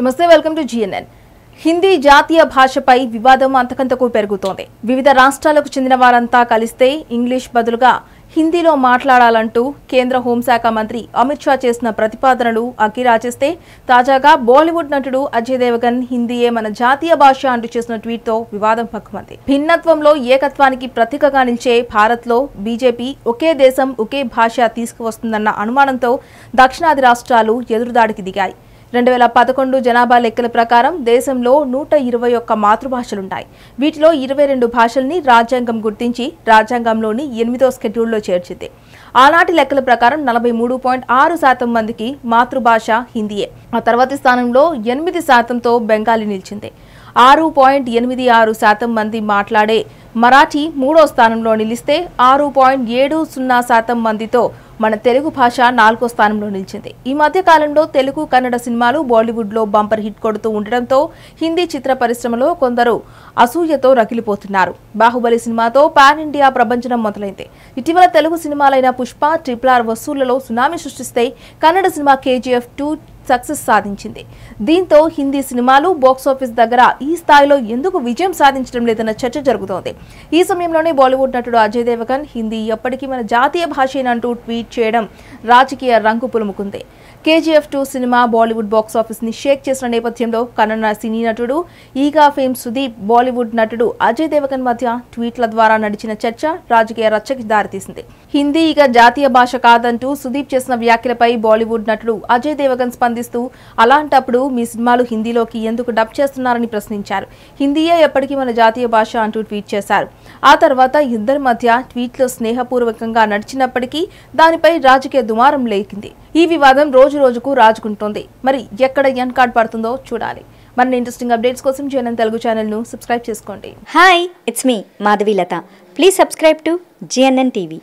నమస్తే welcome to GNN Hindi జాతీయ భాషపై వివాదం అంతకంతకు పెరుగుతోంది వివిధ రాష్ట్రాలకు చెందిన వారంతా కలిస్తే ఇంగ్లీష్ బదులుగా హిందీలో మాట్లాడాలంటూ కేంద్ర హోంశాఖ మంత్రి అమిత్ షా చేసిన ప్రతిపాదనలు అగ్గిరాచేస్తే తాజాగా బాలీవుడ్ నటుడు అజయ్ దేవగన్ హిందీయే మన జాతీయ భాష అంటూ చేసిన ట్వీట్తో వివాదం పక్కమంది భిన్నత్వంలో ఏకత్వానికి ప్రతీకగా నిలిచే భారత్లో బీజేపీ ఒకే దేశం ఒకే భాష తీసుకువస్తుందన్న అనుమానంతో దక్షిణాది రాష్ట్రాలు ఎదురుదాడికి దిగాయి రెండు వేల పదకొండు జనాభా లెక్కల ప్రకారం దేశంలో నూట ఇరవై ఒక్క మాతృభాషలుంటాయి వీటిలో ఇరవై రెండు భాషల్ని రాజ్యాంగం గుర్తించి రాజ్యాంగంలోని ఎనిమిదో స్కెడ్యూల్లో చేర్చింది ఆనాటి లెక్కల ప్రకారం నలభై మూడు పాయింట్ ఆరు శాతం మందికి మాతృభాష హిందీయే ఆ తర్వాతి స్థానంలో ఎనిమిది శాతంతో బెంగాలీ నిలిచింది ఆరు పాయింట్ ఎనిమిది ఆరు శాతం మంది మాట్లాడే మరాఠీ మూడో స్థానంలో నిలిస్తే ఆరు పాయింట్ ఏడు సున్నా శాతం మందితో మన తెలుగు భాష నాలుగో స్థానంలో నిలిచింది ఈ మధ్య కాలంలో తెలుగు కన్నడ సినిమాలు బాలీవుడ్లో బంపర్ హిట్ కొడుతూ ఉండడంతో హిందీ చిత్ర పరిశ్రమలో కొందరు అసూయతో రగిలిపోతున్నారు బాహుబలి సినిమాతో పాన్ ఇండియా ప్రపంచనం మొదలైంది ఇటీవల తెలుగు సినిమాలైన పుష్ప ట్రిపుల్ ఆర్ వసూళ్లలో సునామీ సృష్టిస్తే Kannada cinema KGF two success సాధించింది దీంతో హిందీ సినిమాలు బాక్సాఫీస్ దగ్గర ఈ స్థాయిలో ఎందుకు విజయం సాధించడం లేదన్న చర్చ జరుగుతోంది ఈ సమయంలోనే బాలీవుడ్ నటుడు అజయ్ దేవగన్ హిందీ ఎప్పటికీ మన జాతీయ భాషేనంటూ ట్వీట్ చేయడం రాజకీయ రంగు పులుముకుంది KGF two cinema Bollywood box office ని షేక్ చేసిన నేపథ్యంలో కన్నడ సినీ నటుడు ఈగా ఫేమ్ సుదీప్ బాలీవుడ్ నటుడు అజయ్ దేవగన్ మధ్య ట్వీట్ల ద్వారా నడిచిన చర్చ రాజకీయ రచ్చకి దారితీసింది హిందీ ఇక జాతీయ భాష కాదంటూ సుదీప్ చేసిన వ్యాఖ్యలపై బాలీవుడ్ నటుడు అజయ్ దేవగన్ స్పంది స్పందిస్తూ అలాంటప్పుడు మీ సినిమాలు హిందీలోకి ఎందుకు డబ్ చేస్తున్నారని ప్రశ్నించారు హిందీయే ఎప్పటికీ మన జాతీయ భాష అంటూ ట్వీట్ చేశారు ఆ తర్వాత ఇద్దరి మధ్య ట్వీట్లు స్నేహపూర్వకంగా నడిచినప్పటికీ దానిపై రాజకీయ దుమారం లేకింది ఈ వివాదం రోజు రోజుకు రాజుకుంటోంది మరి ఎక్కడ ఎన్ కార్డ్ పడుతుందో చూడాలి మరిన్ని ఇంట్రెస్టింగ్ అప్డేట్స్ కోసం జనం తెలుగు ఛానల్ను సబ్స్క్రైబ్ చేసుకోండి hi it's me Madhavi Latha please subscribe to GNN TV